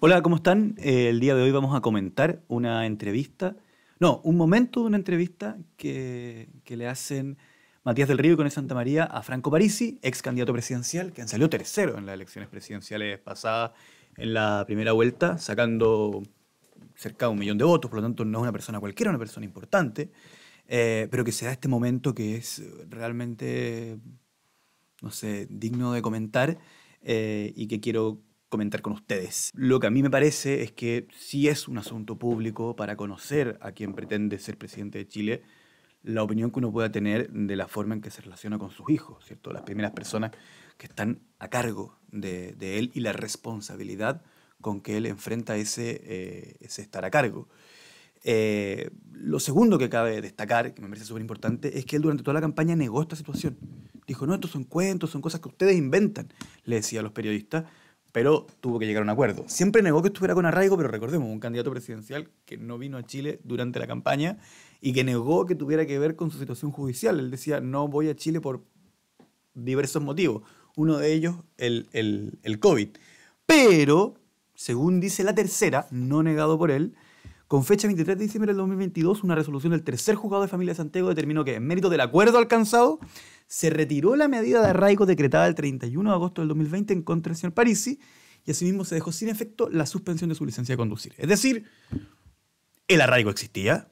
Hola, ¿cómo están? Eh, el día de hoy vamos a comentar una entrevista, no, un momento de una entrevista que, le hacen Matías del Río y con Santa María a Franco Parisi, ex candidato presidencial, que salió tercero en las elecciones presidenciales pasadas en la primera vuelta, sacando cerca de un millón de votos, por lo tanto no es una persona cualquiera, una persona importante, eh, pero que se da este momento que es realmente, no sé, digno de comentar eh, y que quiero comentar con ustedes. Lo que a mí me parece es que si es un asunto público para conocer a quien pretende ser presidente de Chile, la opinión que uno pueda tener de la forma en que se relaciona con sus hijos, ¿cierto? Las primeras personas que están a cargo de, él y la responsabilidad con que él enfrenta ese, eh, ese estar a cargo. Eh, lo segundo que cabe destacar, que me parece súper importante, es que él durante toda la campaña negó esta situación. Dijo, no, estos son cuentos, son cosas que ustedes inventan, le decía a los periodistas, pero tuvo que llegar a un acuerdo. Siempre negó que estuviera con arraigo, pero recordemos, un candidato presidencial que no vino a Chile durante la campaña y que negó que tuviera que ver con su situación judicial. Él decía, no voy a Chile por diversos motivos. Uno de ellos, el, el COVID. Pero, según dice la tercera, no negado por él, con fecha 23 de diciembre del 2022, una resolución del tercer juzgado de familia de Santiago determinó que, en mérito del acuerdo alcanzado, se retiró la medida de arraigo decretada el 31 de agosto del 2020 en contra del señor Parisi y asimismo se dejó sin efecto la suspensión de su licencia de conducir. Es decir, el arraigo existía,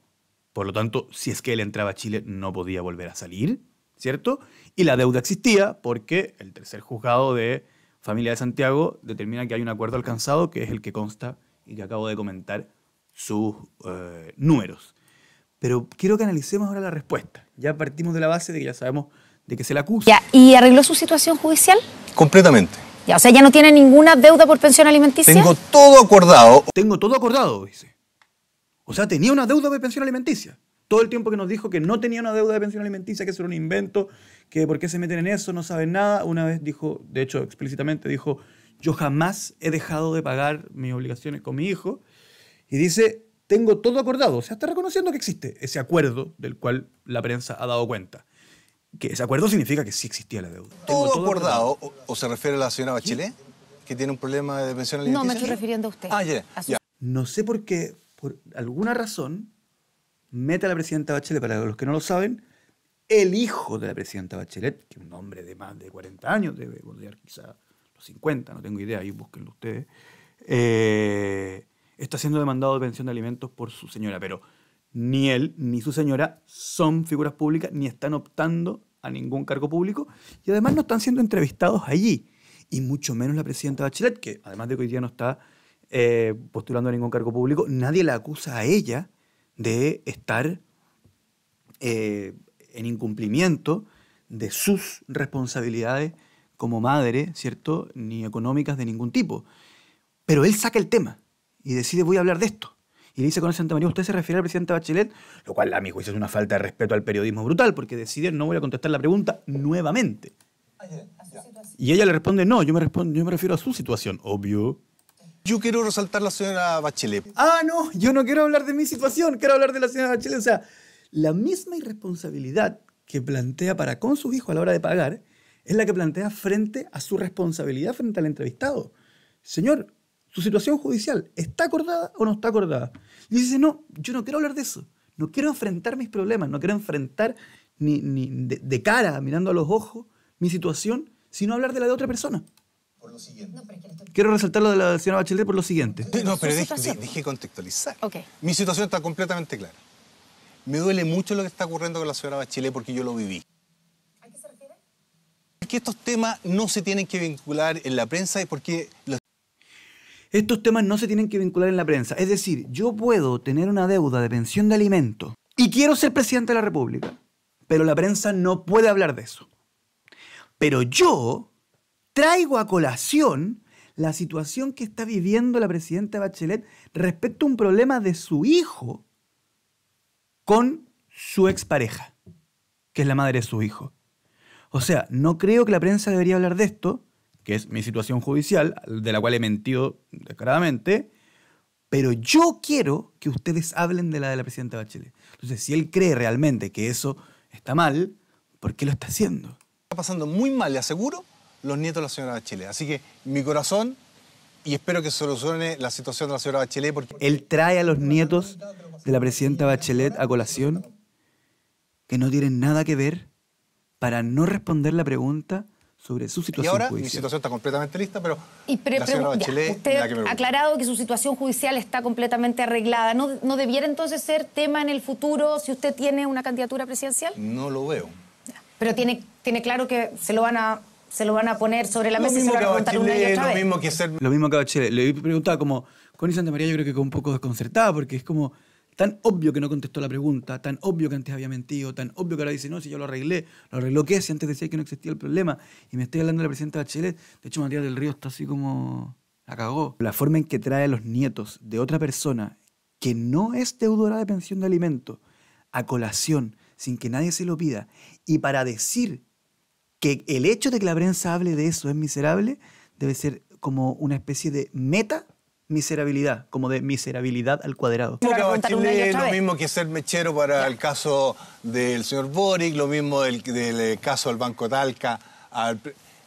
por lo tanto, si es que él entraba a Chile no podía volver a salir, ¿cierto? Y la deuda existía porque el tercer juzgado de familia de Santiago determina que hay un acuerdo alcanzado que es el que consta y que acabo de comentar sus eh, números. Pero quiero que analicemos ahora la respuesta. Ya partimos de la base de que ya sabemos de que se la acusa. ¿Y arregló su situación judicial? Completamente. Ya, o sea, ya no tiene ninguna deuda por pensión alimenticia. Tengo todo acordado. Tengo todo acordado, dice. O sea, tenía una deuda de pensión alimenticia. Todo el tiempo que nos dijo que no tenía una deuda de pensión alimenticia, que eso era un invento, que por qué se meten en eso, no saben nada. Una vez dijo, de hecho, explícitamente dijo, yo jamás he dejado de pagar mis obligaciones con mi hijo y dice, tengo todo acordado, o sea, está reconociendo que existe ese acuerdo del cual la prensa ha dado cuenta. Que ese acuerdo significa que sí existía la deuda. ¿Todo, acordado? O, se refiere a la señora Bachelet? ¿Que tiene un problema de pensión alimenticia? No, me estoy refiriendo a usted. Ah, no sé por qué, por alguna razón, mete a la presidenta Bachelet, para los que no lo saben, el hijo de la presidenta Bachelet, que es un hombre de más de 40 años, debe bordear quizá los 50, no tengo idea, ahí búsquenlo ustedes, eh, está siendo demandado de pensión de alimentos por su señora, pero ni él ni su señora son figuras públicas ni están optando a ningún cargo público y además no están siendo entrevistados allí, y mucho menos la presidenta Bachelet, que además de que hoy día no está eh, postulando a ningún cargo público, nadie la acusa a ella de estar eh, en incumplimiento de sus responsabilidades como madre, ¿cierto? Ni económicas de ningún tipo. Pero él saca el tema y decide voy a hablar de esto. Y le dice con Santa María, usted se refiere al presidente Bachelet, lo cual a mi juicio es una falta de respeto al periodismo brutal, porque decide no voy a contestar la pregunta nuevamente. Y ella le responde, no, yo me, respondo, yo me refiero a su situación, obvio. Yo quiero resaltar la señora Bachelet. Ah, no, yo no quiero hablar de mi situación, quiero hablar de la señora Bachelet. O sea, la misma irresponsabilidad que plantea para con sus hijos a la hora de pagar es la que plantea frente a su responsabilidad frente al entrevistado. Señor, ¿Tu situación judicial está acordada o no está acordada? Y dice, no, yo no quiero hablar de eso. No quiero enfrentar mis problemas, no quiero enfrentar ni, de, cara, mirando a los ojos, mi situación, sino hablar de la de otra persona. Por lo siguiente. Quiero resaltar lo de la señora Bachelet por lo siguiente. No, pero deje, contextualizar. Mi situación está completamente clara. Me duele mucho lo que está ocurriendo con la señora Bachelet porque yo lo viví. ¿A qué se refiere? Que estos temas no se tienen que vincular en la prensa y porque los estos temas no se tienen que vincular en la prensa. Es decir, yo puedo tener una deuda de pensión de alimentos y quiero ser presidente de la República, pero la prensa no puede hablar de eso. Pero yo traigo a colación la situación que está viviendo la presidenta Bachelet respecto a un problema de su hijo con su expareja, que es la madre de su hijo. O sea, no creo que la prensa debería hablar de esto, que es mi situación judicial, de la cual he mentido descaradamente, pero yo quiero que ustedes hablen de la de la presidenta Bachelet. Entonces, si él cree realmente que eso está mal, ¿por qué lo está haciendo? Está pasando muy mal, le aseguro, los nietos de la señora Bachelet. Así que mi corazón y espero que solucione la situación de la señora Bachelet. Porque... Él trae a los nietos de la presidenta Bachelet a colación que no tienen nada que ver para no responder la pregunta sobre su situación. Y ahora mi situación está completamente lista, pero y pre, la usted ha aclarado que su situación judicial está completamente arreglada. ¿No, ¿No debiera entonces ser tema en el futuro si usted tiene una candidatura presidencial? No lo veo. Pero tiene, tiene claro que se lo van a se lo van a poner sobre la mesa y se lo van a contar una y otra lo Mismo que ser... Lo mismo que Bachelet. Le preguntaba como, con Santa María yo creo que un poco desconcertada, porque es como, tan obvio que no contestó la pregunta, tan obvio que antes había mentido, tan obvio que ahora dice, no, si yo lo arreglé, lo arregló que si antes decía que no existía el problema, y me estoy hablando de la presidenta Bachelet, de hecho Matías del Río está así como, la cagó. La forma en que trae los nietos de otra persona que no es deudora de pensión de alimentos a colación, sin que nadie se lo pida, y para decir que el hecho de que la prensa hable de eso es miserable, debe ser como una especie de meta miserabilidad, como de miserabilidad al cuadrado. lo mismo que ser mechero para el caso del señor Boric, lo mismo del, eh, caso del Banco Talca.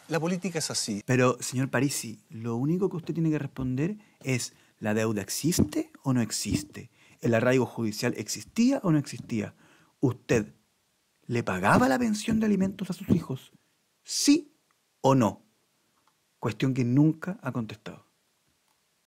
La política es así. Pero, señor Parisi, lo único que usted tiene que responder es, ¿la deuda existe o no existe? ¿El arraigo judicial existía o no existía? ¿Usted le pagaba la pensión de alimentos a sus hijos? ¿Sí o no? Cuestión que nunca ha contestado.